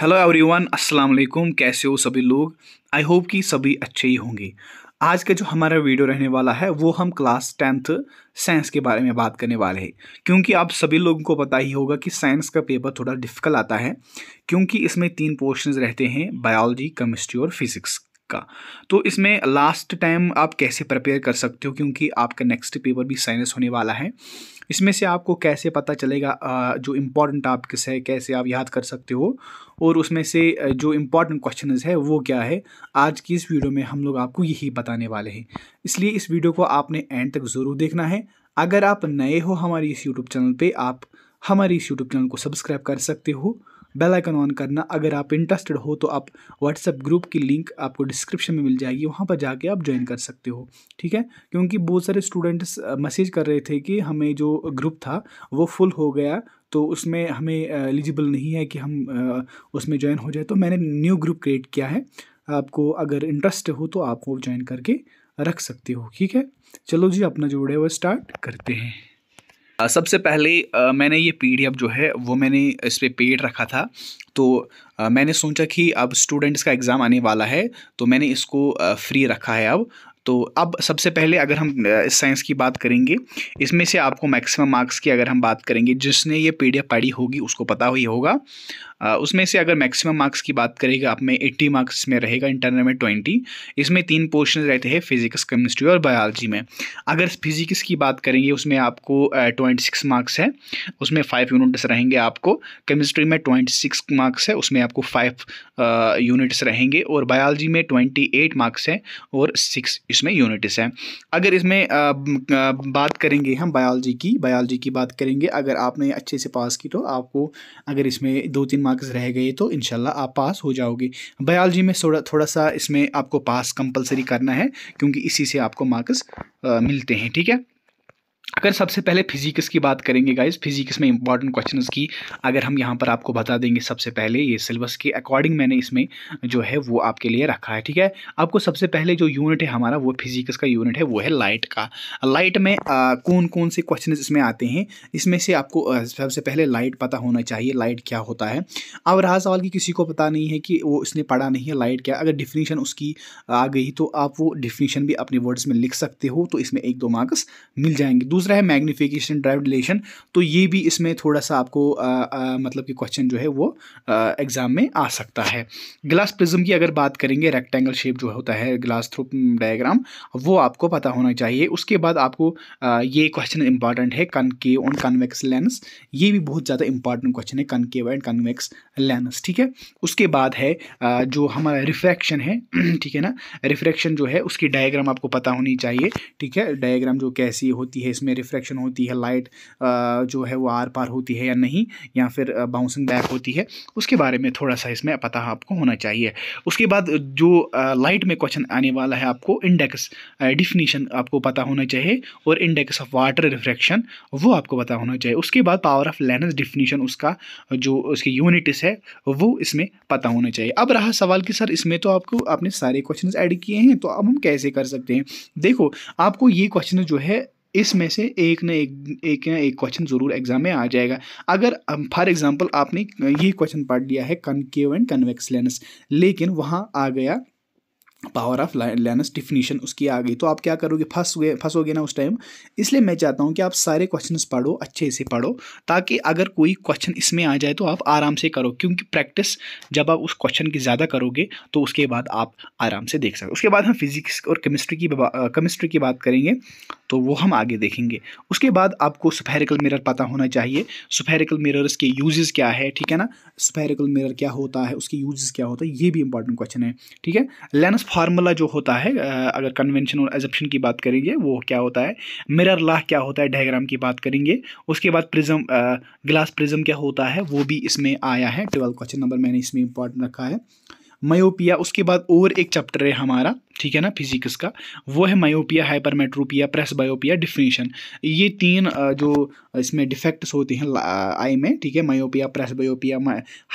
hello everyone अस्सलाम वालेकुम कैसे हो सभी लोग आई होप कि सभी अच्छे ही होंगे आज का जो हमारा वीडियो रहने वाला है वो हम क्लास टेंथ साइंस के बारे में बात करने वाले हैं क्योंकि आप सभी लोगों को पता ही होगा कि साइंस का पेपर थोड़ा डिफिकल्ट आता है क्योंकि इसमें तीन पोर्शंस रहते हैं बायोलॉजी केमिस्ट्री और फिजिक्स का तो इसमें लास्ट टाइम आप कैसे प्रिपेयर कर सकते हो क्योंकि आपका नेक्स्ट पेपर भी साइनस होने वाला है इसमें से आपको कैसे पता चलेगा जो इम्पोर्टेंट टॉपिक्स है कैसे आप याद कर सकते हो और उसमें से जो इम्पोर्टेंट क्वेश्चन है वो क्या है आज की इस वीडियो में हम लोग आपको यही बताने वाले हैं इसलिए इस वीडियो को आपने एंड तक ज़रूर देखना है अगर आप नए हो हमारे इस यूट्यूब चैनल पर आप हमारे इस यूट्यूब चैनल को सब्सक्राइब कर सकते हो बेल आइकन ऑन करना अगर आप इंटरेस्टेड हो तो आप व्हाट्सएप ग्रुप की लिंक आपको डिस्क्रिप्शन में मिल जाएगी वहाँ पर जाके आप ज्वाइन कर सकते हो ठीक है क्योंकि बहुत सारे स्टूडेंट्स मैसेज कर रहे थे कि हमें जो ग्रुप था वो फुल हो गया तो उसमें हमें एलिजिबल नहीं है कि हम उसमें ज्वाइन हो जाए तो मैंने न्यू ग्रुप क्रिएट किया है आपको अगर इंटरेस्ट हो तो आप वो ज्वाइन करके रख सकते हो ठीक है चलो जी अपना जो है वो स्टार्ट करते हैं सबसे पहले मैंने ये पी जो है वो मैंने इस पर पेड रखा था तो मैंने सोचा कि अब स्टूडेंट्स का एग्ज़ाम आने वाला है तो मैंने इसको फ्री रखा है अब तो अब सबसे पहले अगर हम इस साइंस की बात करेंगे इसमें से आपको मैक्सिमम मार्क्स की अगर हम बात करेंगे जिसने ये पी पढ़ी होगी उसको पता ही होगा उसमें से अगर मैक्सिमम मार्क्स की बात करेगा आप में एट्टी मार्क्स में रहेगा इंटरनल में ट्वेंटी इसमें तीन पोर्शन रहते हैं फिजिक्स केमिस्ट्री और बायोलॉजी में अगर फिजिक्स की बात करेंगे उसमें आपको ट्वेंटी सिक्स मार्क्स है उसमें फाइव यूनिट्स रहेंगे आपको केमिस्ट्री में ट्वेंटी सिक्स मार्क्स है उसमें आपको फाइव यूनिट्स रहेंगे और बायोलॉजी में ट्वेंटी एट मार्क्स है और सिक्स इसमें यूनिट्स हैं अगर इसमें आ, आ, बात करेंगे हम बायोलॉजी की बायोलॉजी की बात करेंगे अगर आपने अच्छे से पास की तो आपको अगर इसमें दो तीन मार्क्स रह गए तो इन आप पास हो जाओगे बायोलॉजी में थोड़ा थोड़ा सा इसमें आपको पास कंपलसरी करना है क्योंकि इसी से आपको मार्क्स मिलते हैं ठीक है अगर सबसे पहले फिजिक्स की बात करेंगे गाइज फिजिक्स में इंपॉर्टेंट क्वेश्चंस की अगर हम यहाँ पर आपको बता देंगे सबसे पहले ये सिलेबस के अकॉर्डिंग मैंने इसमें जो है वो आपके लिए रखा है ठीक है आपको सबसे पहले जो यूनिट है हमारा वो फिजिक्स का यूनिट है वो है लाइट का लाइट में आ, कौन कौन से क्वेश्चन इसमें आते हैं इसमें से आपको सबसे पहले लाइट पता होना चाहिए लाइट क्या होता है अब रहा सवाल कि किसी को पता नहीं है कि वो उसने पढ़ा नहीं है लाइट क्या अगर डिफिनीशन उसकी आ गई तो आप वो डिफिनीशन भी अपने वर्ड्स में लिख सकते हो तो इसमें एक दो मार्क्स मिल जाएंगे दूसरा है मैग्निफिकेशन ड्राइव डिलेशन तो ये भी इसमें थोड़ा सा आपको आ, आ, मतलब कि क्वेश्चन जो है वो एग्ज़ाम में आ सकता है ग्लास प्रिज्म की अगर बात करेंगे रेक्टेंगल शेप जो होता है ग्लास थ्रू डायग्राम वो आपको पता होना चाहिए उसके बाद आपको आ, ये क्वेश्चन इंपॉर्टेंट है के ऑन कन्वेक्स लेंस ये भी बहुत ज़्यादा इंपॉर्टेंट क्वेश्चन है के एंड कन्वेक्स लेंस ठीक है उसके बाद है जो हमारा रिफ्रैक्शन है ठीक है ना रिफ्रैक्शन जो है उसकी डायग्राम आपको पता होनी चाहिए ठीक है डायग्राम जो कैसी होती है इसमें में रिफ्रैक्शन होती है लाइट जो है वो आर पार होती है या नहीं या फिर बाउंसिंग बैक होती है उसके बारे में थोड़ा सा इसमें पता आपको होना चाहिए उसके बाद जो लाइट में क्वेश्चन आने वाला है आपको इंडेक्स डिफिनीशन आपको पता होना चाहिए और इंडेक्स ऑफ वाटर रिफ्रैक्शन वो आपको पता होना चाहिए उसके बाद पावर ऑफ लेंस डिफिनीशन उसका जो उसकी यूनिट्स है वो इसमें पता होना चाहिए अब रहा सवाल कि सर इसमें तो आपको आपने सारे क्वेश्चन ऐड किए हैं तो अब हम कैसे कर सकते हैं देखो आपको ये क्वेश्चन जो है इसमें से एक ना एक एक ना एक क्वेश्चन ज़रूर एग्जाम में आ जाएगा अगर फॉर एग्जांपल आपने ये क्वेश्चन पढ़ लिया है कनकेव एंड कन्वेक्स लेंस लेकिन वहाँ आ गया पावर ऑफ लैनस डिफिनीशन उसकी आ गई तो आप क्या करोगे फंस गए फंसोगे ना उस टाइम इसलिए मैं चाहता हूँ कि आप सारे क्वेश्चन पढ़ो अच्छे से पढ़ो ताकि अगर कोई क्वेश्चन इसमें आ जाए तो आप आराम से करो क्योंकि प्रैक्टिस जब आप उस क्वेश्चन की ज़्यादा करोगे तो उसके बाद आप आराम से देख सकते उसके बाद हम फिजिक्स और केमिस्ट्री की केमिस्ट्री की बात करेंगे तो वो हम आगे देखेंगे उसके बाद आपको सुफेरिकल मिरर पता होना चाहिए सुफेरिकल मिररर्स के यूजेस क्या है ठीक है ना स्फेरिकल मिरर क्या होता है उसके यूजेस क्या होता है ये भी इंपॉर्टेंट क्वेश्चन है ठीक है लेनस फार्मूला जो होता है अगर कन्वेंशन और एजप्शन की बात करेंगे वो क्या होता है मिरर लाह क्या होता है डायग्राम की बात करेंगे उसके बाद प्रिज्म ग्लास प्रिज्म क्या होता है वो भी इसमें आया है ट्वेल्व क्वेश्चन नंबर मैंने इसमें इंपॉर्टेंट रखा है मायोपिया उसके बाद और एक चैप्टर है हमारा ठीक है ना फिजिक्स का वो है मायोपिया हाइपरमेट्रोपिया बायोपिया डिफिनेशन ये तीन जो इसमें डिफेक्ट्स होते हैं आई में ठीक है मायोपिया बायोपिया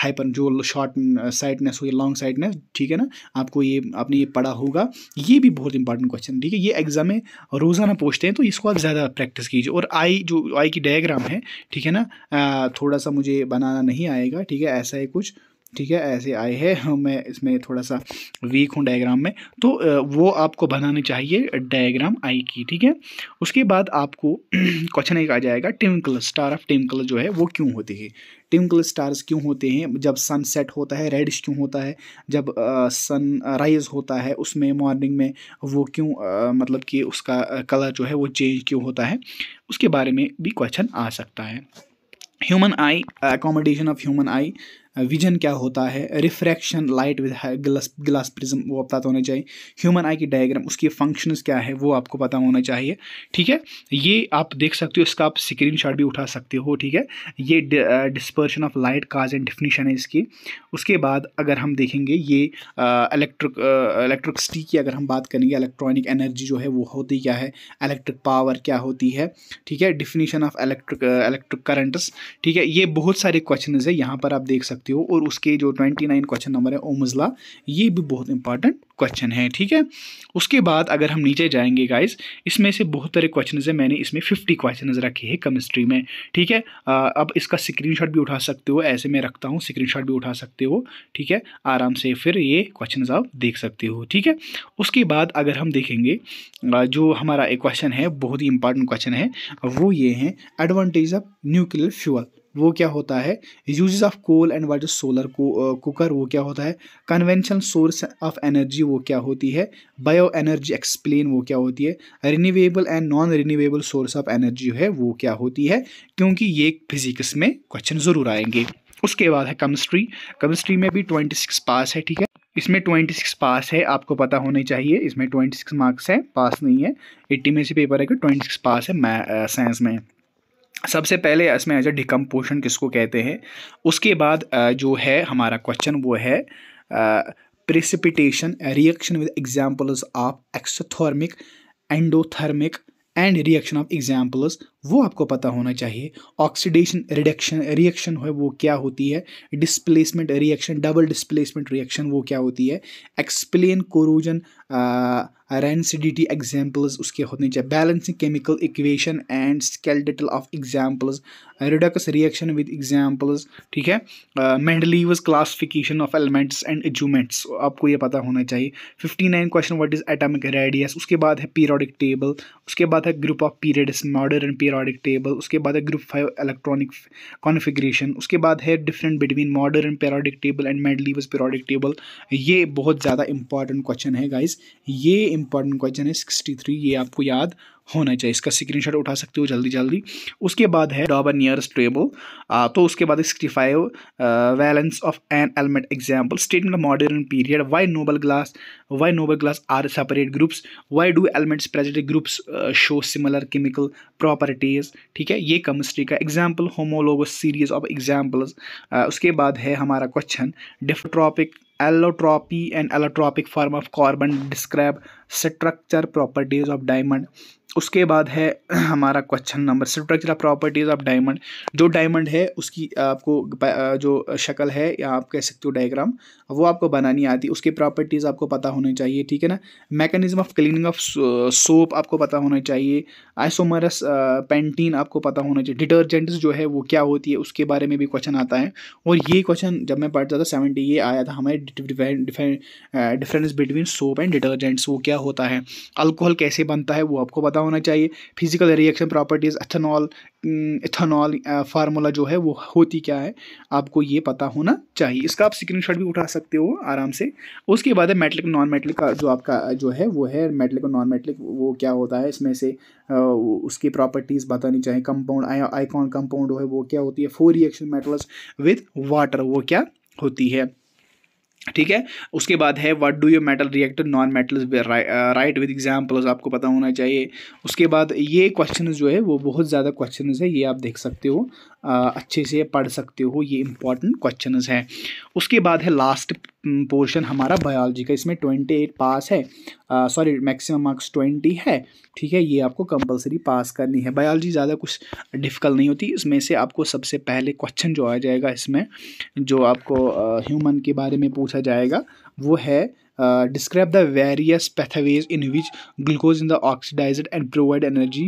हाइपर जो शॉर्ट साइटनेस हुई लॉन्ग साइटनेस ठीक है ना आपको ये आपने ये पढ़ा होगा ये भी बहुत इंपॉर्टेंट क्वेश्चन ठीक है ये एग्जाम में रोज़ाना पूछते हैं तो इसको आप ज़्यादा प्रैक्टिस कीजिए और आई जो आई की डायग्राम है ठीक है ना थोड़ा सा मुझे बनाना नहीं आएगा ठीक है ऐसा ही कुछ ठीक है ऐसे आए हैं मैं इसमें थोड़ा सा वीक हूँ डायग्राम में तो वो आपको बनाना चाहिए डायग्राम आई की ठीक है उसके बाद आपको क्वेश्चन एक आ जाएगा ट्विंकल स्टार ऑफ टिम्कल जो है वो क्यों होती है ट्विंकल स्टार्स क्यों होते हैं जब सन सेट होता है रेडिश क्यों होता है जब सन राइज होता है उसमें मॉर्निंग में वो क्यों आ, मतलब कि उसका कलर जो है वो चेंज क्यों होता है उसके बारे में भी क्वेश्चन आ सकता है human eye accommodation of human eye vision क्या होता है refraction light with glass glass prism वो पता होना चाहिए ह्यूमन आई की डायग्राम उसकी फंक्शंस क्या है वो आपको पता होना चाहिए ठीक है ये आप देख सकते हो इसका आप स्क्रीन भी उठा सकते हो ठीक है ये dispersion of light cause and definition है इसकी उसके बाद अगर हम देखेंगे ये इलेक्ट्रिक uh, इलेक्ट्रिकसिटी uh, की अगर हम बात करेंगे इलेक्ट्रॉनिक एनर्जी जो है वो होती क्या है इलेक्ट्रिक पावर क्या होती है ठीक है definition of electric electric currents ठीक है ये बहुत सारे क्वेश्चन है यहाँ पर आप देख सकते सकते हो और उसके जो ट्वेंटी नाइन क्वेश्चन नंबर है ओमजला ये भी बहुत इंपॉर्टेंट क्वेश्चन है ठीक है उसके बाद अगर हम नीचे जाएंगे गाइस इसमें से बहुत सारे क्वेश्चन है मैंने इसमें फिफ्टी क्वेश्चन रखे हैं केमिस्ट्री में ठीक है आ, अब इसका स्क्रीन भी उठा सकते हो ऐसे में रखता हूँ स्क्रीन भी उठा सकते हो ठीक है आराम से फिर ये क्वेश्चन आप देख सकते हो ठीक है उसके बाद अगर हम देखेंगे जो हमारा एक क्वेश्चन है बहुत ही इंपॉर्टेंट क्वेश्चन है वो ये है एडवांटेज ऑफ न्यूक्लियर फ्यूल वो क्या होता है use of coal and water solar cooker वो क्या होता है कन्वेंशनल सोर्स ऑफ एनर्जी वो क्या होती है बायो एनर्जी एक्सप्लेन वो क्या होती है renewable and non renewable source of energy है वो क्या होती है क्योंकि ये फिजिक्स में क्वेश्चन ज़रूर आएंगे उसके बाद है केमिस्ट्री केमिस्ट्री में भी ट्वेंटी सिक्स पास है ठीक है इसमें ट्वेंटी सिक्स पास है आपको पता होना चाहिए इसमें ट्वेंटी सिक्स मार्क्स है पास नहीं है एट्टी में से पेपर है कि ट्वेंटी सिक्स पास है साइंस uh, में सबसे पहले इसमें एज ए डिकम्पोशन किसको कहते हैं उसके बाद जो है हमारा क्वेश्चन वो है precipitation reaction with examples of exothermic endothermic and reaction of examples वो आपको पता होना चाहिए ऑक्सीडेशन रिडक्शन रिएक्शन है वो क्या होती है displacement reaction double displacement reaction वो क्या होती है एक्सप्लेन कोरोजन रेंसिडिटी एग्जाम्पल्स उसके होने चाहिए balancing chemical equation and skeletal of examples redox reaction with examples ठीक है Mendeleev's classification of elements and एजूमेंट्स आपको ये पता होना चाहिए fifty nine question what is atomic radius उसके बाद है पीरियडिक टेबल उसके बाद है group of periods modern period periodic table उसके बाद है ग्रुप फाइव इलेक्ट्रॉनिक कॉन्फिग्रेशन उसके बाद है different between modern periodic table and Mendeleev's periodic table ये बहुत ज़्यादा इंपॉर्टेंट क्वेश्चन है गाइज ये इंपॉर्टेंट क्वेश्चन है सिक्सटी थ्री ये आपको याद होना चाहिए इसका स्क्रीन उठा सकते हो जल्दी जल्दी उसके बाद है डॉबर नियरस्ट टेबल तो उसके बाद sixty five valence of an element example statement modern period why noble glass why noble glass are separate groups why do elements present groups show similar chemical properties ठीक है ये केमिस्ट्री का example homologous series of examples उसके बाद है हमारा question डिफ्ट्रॉपिक allotropy and allotropic form of carbon describe structure properties of diamond उसके बाद है हमारा question number structure properties of diamond जो डायमंड है उसकी आपको जो शक्ल है या आप कह सकते हो डायग्राम वो आपको बनानी आती है उसकी प्रॉपर्टीज़ आपको पता होने चाहिए ठीक है ना mechanism of cleaning of soap आपको पता होना चाहिए आइसोमरस पेंटीन आपको पता होना चाहिए डिटर्जेंट्स जो है वो क्या होती है उसके बारे में भी क्वेश्चन आता है और ये क्वेश्चन जब मैं पढ़ता था सेवेंटी ये आया था हमारे difference between soap and detergents वो क्या होता है अल्कोहल कैसे बनता है वो आपको पता पता होना चाहिए physical reaction properties ethanol ethanol formula जो है वो होती क्या है आपको ये पता होना चाहिए इसका आप स्क्रीनशॉट भी उठा सकते हो आराम से उसके बाद है मेटलिक नॉन मेटलिक का जो आपका जो है वो है मेटलिक और नॉन मेटलिक वो क्या होता है इसमें से उसकी प्रॉपर्टीज़ बतानी चाहिए कंपाउंड आइकॉन कंपाउंड है वो क्या होती है four reaction metals with water वो क्या होती है ठीक है उसके बाद है what do you metal react non metals right with examples आपको पता होना चाहिए उसके बाद ये क्वेश्चन जो है वो बहुत ज़्यादा क्वेश्चन है ये आप देख सकते हो अच्छे से पढ़ सकते हो ये इंपॉर्टेंट क्वेश्चन हैं उसके बाद है लास्ट पोर्शन हमारा बायोलॉजी का इसमें ट्वेंटी एट पास है सॉरी मैक्सिमम मार्क्स ट्वेंटी है ठीक है ये आपको कंपलसरी पास करनी है बायोलॉजी ज़्यादा कुछ डिफ़िकल्ट नहीं होती इसमें से आपको सबसे पहले क्वेश्चन जो आ जाएगा इसमें जो आपको ह्यूमन के बारे में पूछा जाएगा वो है describe the various pathways in which glucose in the oxidise and provide energy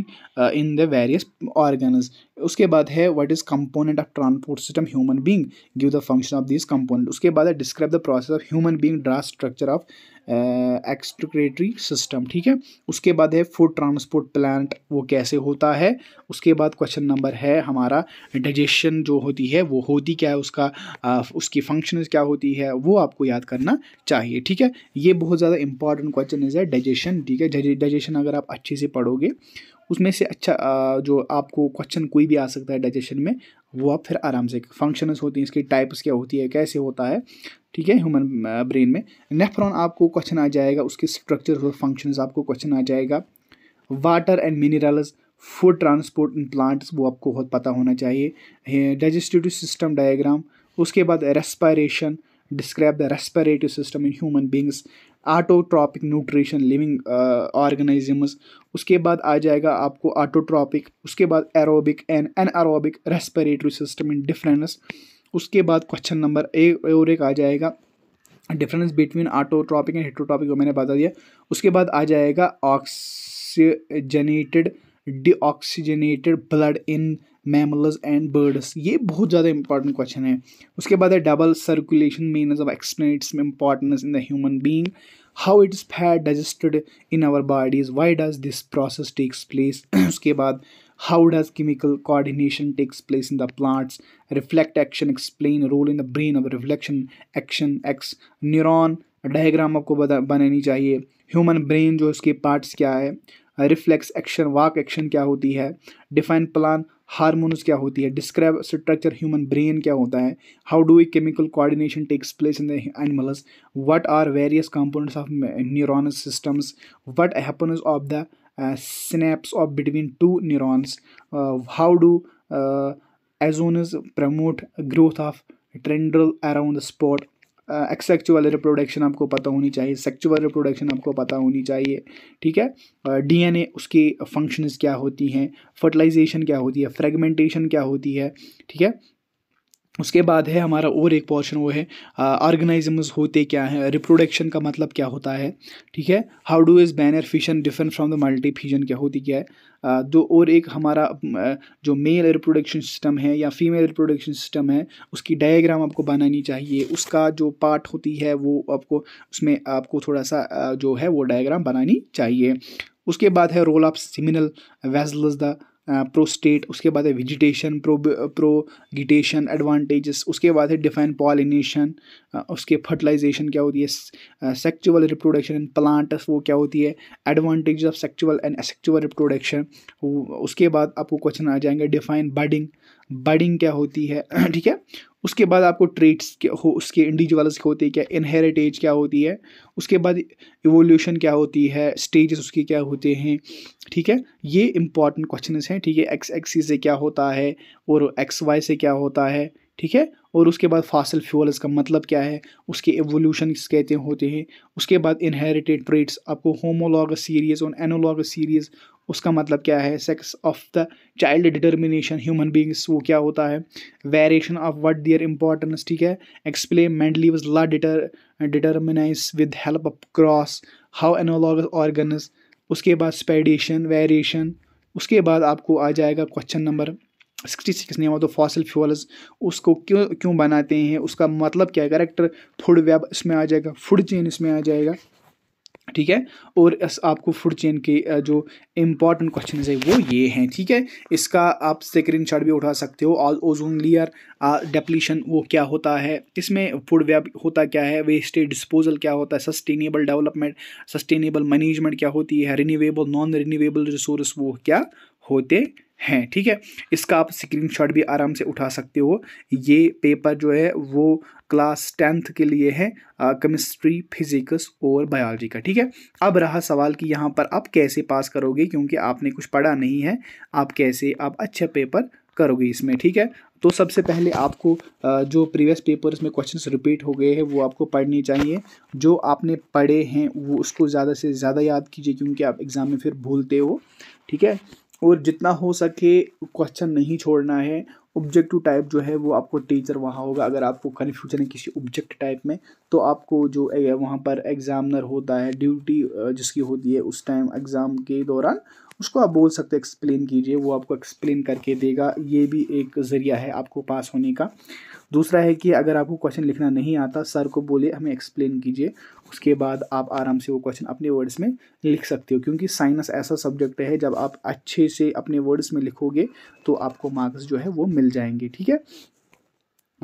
in the various organs उसके बाद है what is component of transport system human being give the function of this component उसके बाद है describe the process of human being draw structure of excretory system ठीक है उसके बाद है फूड ट्रांसपोर्ट प्लांट वो कैसे होता है उसके बाद क्वेश्चन नंबर है हमारा डाइजेशन जो होती है वो होती क्या है उसका आ, uh, उसकी फंक्शन क्या होती है वो आपको याद करना चाहिए ठीक है ये बहुत ज़्यादा इंपॉर्टेंट क्वेश्चन है डाइजेशन ठीक है डाइजेशन अगर आप अच्छे से पढ़ोगे उसमें से अच्छा जो आपको क्वेश्चन कोई भी आ सकता है डाइजेशन में वो आप फिर आराम से फंक्शंस होती हैं इसकी टाइप्स क्या होती है कैसे होता है ठीक है ह्यूमन ब्रेन में नेफ्रॉन आपको क्वेश्चन आ जाएगा उसके स्ट्रक्चर और फंक्शंस आपको क्वेश्चन आ जाएगा water and minerals food transport in plants वो आपको बहुत पता होना चाहिए डाइजेस्टिव सिस्टम डायग्राम उसके बाद respiration describe the respiratory system in human beings autotrophic nutrition living organisms उसके बाद आ जाएगा आपको आटोट्रॉपिक उसके बाद aerobic and aerobic respiratory system in difference उसके बाद क्वेश्चन नंबर ए और एक आ जाएगा difference between autotrophic and heterotrophic वो मैंने बता दिया उसके बाद आ जाएगा oxygenated deoxygenated blood in mammals and birds ये बहुत ज़्यादा इंपॉर्टेंट क्वेश्चन है उसके बाद है डबल सर्कुलेशन मीनस ऑफ एक्सप्लेट्स importance in the human being how it is fat digested in our bodies why does this process takes place उसके बाद how does chemical coordination takes place in the plants reflect action explain role in the brain of reflection action x neuron diagram आपको बनानी चाहिए human brain जो उसके parts क्या है reflex action वाक action क्या होती है डिफाइन प्लान हारमोन्स क्या होती है डिस्क्राइब स्ट्रक्चर ह्यूमन ब्रेन क्या होता है how do chemical coordination takes place in the animals what are various components of neuron systems what happens of the synapse of between two neurons how do auxins promote growth of growth around the spot asexual reproduction आपको पता होनी चाहिए sexual reproduction आपको पता होनी चाहिए ठीक है डीएनए उसकी फंक्शंस क्या होती हैं फर्टिलाइजेशन क्या होती है फ्रेगमेंटेशन क्या होती है ठीक है उसके बाद है हमारा और एक पोर्शन वो है ऑर्गेनाइजम्स होते क्या हैं रिप्रोडक्शन का मतलब क्या होता है ठीक है how do is binary fission different from the multi fission क्या होती क्या है आ, दो और एक हमारा जो मेल रिप्रोडक्शन सिस्टम है या फीमेल रिप्रोडक्शन सिस्टम है उसकी डायग्राम आपको बनानी चाहिए उसका जो पार्ट होती है वो आपको उसमें आपको थोड़ा सा जो है वो डायग्राम बनानी चाहिए उसके बाद है role of seminal vesicles the prostate उसके बाद है विजिटेशन प्रो प्रोगिटेशन एडवांटेजेस उसके बाद है डिफाइन पॉलिनेशन उसके फर्टिलाइजेशन क्या होती है सेक्चुअल रिप्रोडक्शन इन प्लांट्स वो क्या होती है advantage of sexual and asexual reproduction उसके बाद आपको क्वेश्चन आ जाएंगे डिफाइन बडिंग बडिंग क्या होती है ठीक है उसके बाद आपको ट्रेट्स हो उसके इंडिविजुअल्स के होते हैं क्या इनहेरिटेज क्या होती है उसके बाद इवोल्यूशन क्या होती है स्टेजेस उसके क्या होते हैं ठीक है ये इंपॉर्टेंट क्वेश्चन हैं ठीक है एक्स एक्सी से क्या होता है और एक्स वाई से क्या होता है ठीक है और उसके बाद फासिल फ्यूल्स का मतलब क्या है उसके एवोल्यूशन कहते होते हैं उसके बाद इनहेरिटेड ट्रेट्स आपको होमोलॉग सीरीज़ और एनोलॉग सीरीज़ उसका मतलब क्या है sex of the child determination human beings वो क्या होता है variation of what their importance ठीक है explain mentally was law deter determinise with help of cross how analog organs उसके बाद स्पेडिएशन वेरिएशन उसके बाद आपको आ जाएगा question number sixty six name of the fossil fuels उसको क्यों क्यों बनाते हैं उसका मतलब क्या है करेक्टर फूड वेब इसमें आ जाएगा फूड चेन इसमें आ जाएगा ठीक है और इस आपको फूड चेन के जो इम्पॉर्टेंट क्वेश्चन है वो ये हैं ठीक है इसका आप स्क्रीन शॉट भी उठा सकते हो ऑल ओजोन लेयर डेप्लीशन वो क्या होता है इसमें फूड वेब होता क्या है वेस्टेज डिस्पोजल क्या होता है सस्टेनेबल डेवलपमेंट सस्टेनेबल मैनेजमेंट क्या होती है रिन्यूएबल नॉन रिन्यूएबल रिसोर्स वो क्या होते हैं ठीक है इसका आप स्क्रीनशॉट भी आराम से उठा सकते हो ये पेपर जो है वो क्लास टेंथ के लिए है केमिस्ट्री फिजिक्स और बायोलॉजी का ठीक है अब रहा सवाल कि यहाँ पर आप कैसे पास करोगे क्योंकि आपने कुछ पढ़ा नहीं है आप कैसे आप अच्छे पेपर करोगे इसमें ठीक है तो सबसे पहले आपको जो प्रीवियस पेपर्स में क्वेश्चंस रिपीट हो गए हैं वो आपको पढ़ने चाहिए जो आपने पढ़े हैं वो उसको ज़्यादा से ज़्यादा याद कीजिए क्योंकि आप एग्ज़ाम में फिर भूलते हो ठीक है और जितना हो सके क्वेश्चन नहीं छोड़ना है ऑब्जेक्टिव टाइप जो है वो आपको टीचर वहाँ होगा अगर आपको कन्फ्यूजन है किसी ऑब्जेक्ट टाइप में तो आपको जो वहाँ पर एग्ज़ामिनर होता है ड्यूटी जिसकी होती है उस टाइम एग्ज़ाम के दौरान उसको आप बोल सकते हो एक्सप्लेन कीजिए वो आपको एक्सप्लेन करके देगा ये भी एक ज़रिया है आपको पास होने का दूसरा है कि अगर आपको क्वेश्चन लिखना नहीं आता सर को बोले हमें एक्सप्लेन कीजिए उसके बाद आप आराम से वो क्वेश्चन अपने वर्ड्स में लिख सकते हो क्योंकि साइनस ऐसा सब्जेक्ट है जब आप अच्छे से अपने वर्ड्स में लिखोगे तो आपको मार्क्स जो है वो मिल जाएंगे ठीक है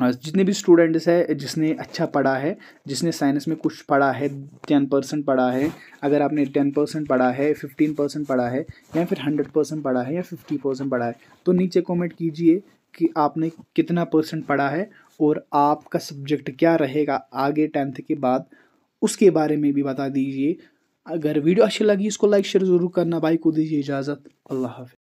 हाँ, जितने भी स्टूडेंट्स है जिसने अच्छा पढ़ा है जिसने साइंस में कुछ पढ़ा है टेन परसेंट पढ़ा है अगर आपने टेन परसेंट पढ़ा है फिफ्टीन परसेंट पढ़ा है या फिर हंड्रेड परसेंट पढ़ा है या फिफ्टी परसेंट पढ़ा है तो नीचे कमेंट कीजिए कि आपने कितना परसेंट पढ़ा है और आपका सब्जेक्ट क्या रहेगा आगे टेंथ के बाद उसके बारे में भी बता दीजिए अगर वीडियो अच्छी लगी इसको लाइक शेयर ज़रूर करना भाई को दीजिए इजाज़त अल्लाह हाफ